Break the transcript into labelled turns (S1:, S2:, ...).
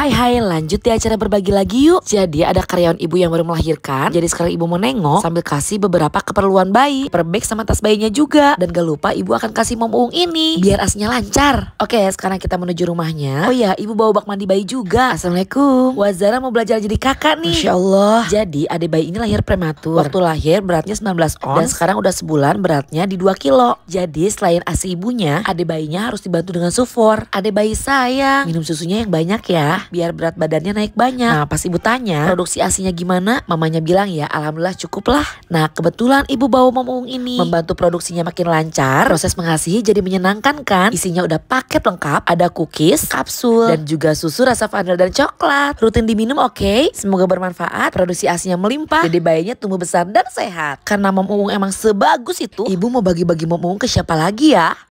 S1: Hai hai lanjut ya acara berbagi lagi yuk Jadi ada karyawan ibu yang baru melahirkan Jadi sekarang ibu mau nengok sambil kasih beberapa keperluan bayi Perbek sama tas bayinya juga Dan gak lupa ibu akan kasih mom uung ini Biar asnya lancar Oke sekarang kita menuju rumahnya Oh iya, ibu bawa bak mandi bayi juga Assalamualaikum Wazara mau belajar jadi kakak nih Masya Allah Jadi adik bayi ini lahir prematur Waktu lahir beratnya 19 ons Dan sekarang udah sebulan beratnya di 2 kilo Jadi selain asi ibunya Adik bayinya harus dibantu dengan sufor Adik bayi sayang Minum susunya yang banyak ya biar berat badannya naik banyak. Nah pas ibu tanya produksi asinya gimana, mamanya bilang ya alhamdulillah cukup lah. Nah kebetulan ibu bawa momong ini membantu produksinya makin lancar, proses mengasihi jadi menyenangkan kan. Isinya udah paket lengkap, ada cookies, kapsul, dan juga susu rasa vanila dan coklat. Rutin diminum oke, okay? semoga bermanfaat, produksi asinya melimpah, jadi bayinya tumbuh besar dan sehat. Karena momong emang sebagus itu, ibu mau bagi-bagi momong ke siapa lagi ya?